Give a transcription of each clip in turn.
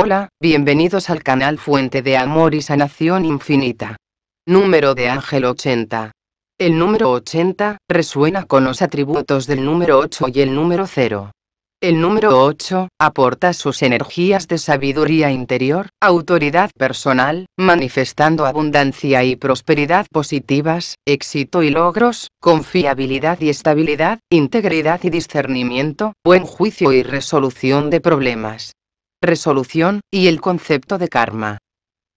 Hola, bienvenidos al canal Fuente de Amor y Sanación Infinita. Número de Ángel 80. El número 80 resuena con los atributos del número 8 y el número 0. El número 8 aporta sus energías de sabiduría interior, autoridad personal, manifestando abundancia y prosperidad positivas, éxito y logros, confiabilidad y estabilidad, integridad y discernimiento, buen juicio y resolución de problemas resolución, y el concepto de karma.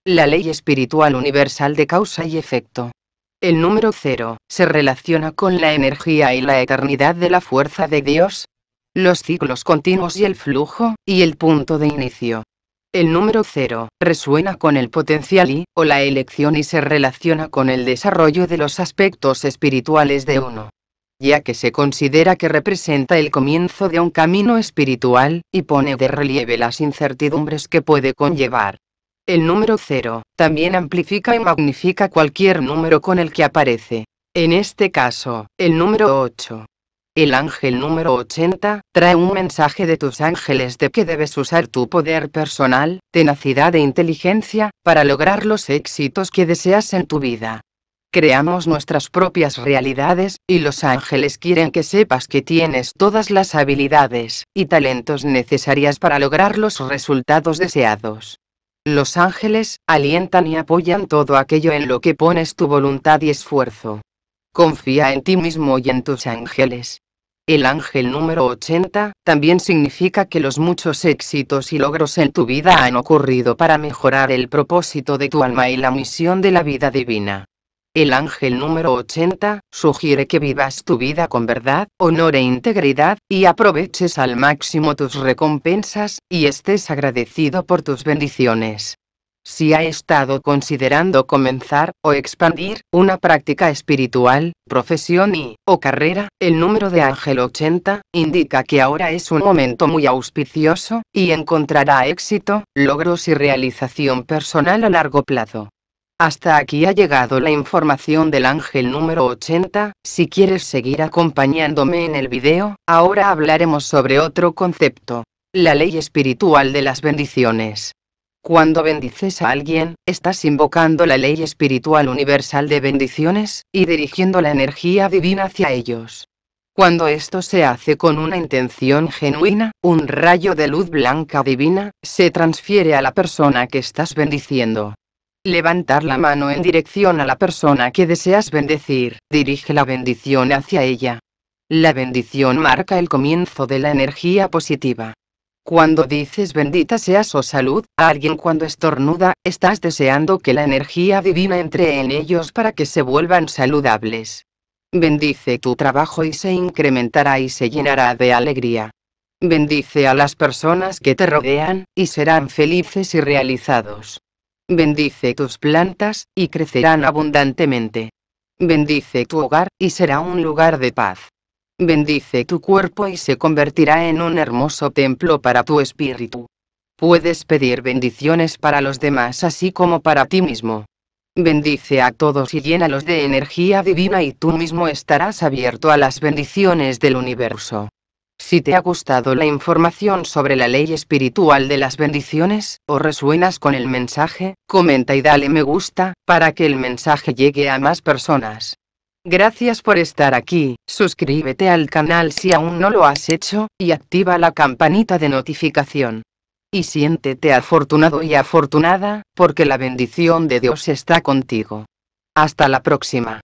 La ley espiritual universal de causa y efecto. El número cero se relaciona con la energía y la eternidad de la fuerza de Dios, los ciclos continuos y el flujo, y el punto de inicio. El número cero, resuena con el potencial y, o la elección y se relaciona con el desarrollo de los aspectos espirituales de uno ya que se considera que representa el comienzo de un camino espiritual, y pone de relieve las incertidumbres que puede conllevar. El número 0, también amplifica y magnifica cualquier número con el que aparece. En este caso, el número 8. El ángel número 80 trae un mensaje de tus ángeles de que debes usar tu poder personal, tenacidad e inteligencia, para lograr los éxitos que deseas en tu vida creamos nuestras propias realidades, y los ángeles quieren que sepas que tienes todas las habilidades y talentos necesarias para lograr los resultados deseados. Los ángeles alientan y apoyan todo aquello en lo que pones tu voluntad y esfuerzo. Confía en ti mismo y en tus ángeles. El ángel número 80 también significa que los muchos éxitos y logros en tu vida han ocurrido para mejorar el propósito de tu alma y la misión de la vida divina. El ángel número 80 sugiere que vivas tu vida con verdad, honor e integridad, y aproveches al máximo tus recompensas, y estés agradecido por tus bendiciones. Si ha estado considerando comenzar o expandir una práctica espiritual, profesión y o carrera, el número de ángel 80 indica que ahora es un momento muy auspicioso y encontrará éxito, logros y realización personal a largo plazo. Hasta aquí ha llegado la información del ángel número 80, si quieres seguir acompañándome en el video, ahora hablaremos sobre otro concepto. La ley espiritual de las bendiciones. Cuando bendices a alguien, estás invocando la ley espiritual universal de bendiciones, y dirigiendo la energía divina hacia ellos. Cuando esto se hace con una intención genuina, un rayo de luz blanca divina, se transfiere a la persona que estás bendiciendo. Levantar la mano en dirección a la persona que deseas bendecir. Dirige la bendición hacia ella. La bendición marca el comienzo de la energía positiva. Cuando dices bendita seas o oh salud a alguien cuando estornuda, estás deseando que la energía divina entre en ellos para que se vuelvan saludables. Bendice tu trabajo y se incrementará y se llenará de alegría. Bendice a las personas que te rodean, y serán felices y realizados. Bendice tus plantas, y crecerán abundantemente. Bendice tu hogar, y será un lugar de paz. Bendice tu cuerpo y se convertirá en un hermoso templo para tu espíritu. Puedes pedir bendiciones para los demás así como para ti mismo. Bendice a todos y llénalos de energía divina y tú mismo estarás abierto a las bendiciones del universo. Si te ha gustado la información sobre la ley espiritual de las bendiciones, o resuenas con el mensaje, comenta y dale me gusta, para que el mensaje llegue a más personas. Gracias por estar aquí, suscríbete al canal si aún no lo has hecho, y activa la campanita de notificación. Y siéntete afortunado y afortunada, porque la bendición de Dios está contigo. Hasta la próxima.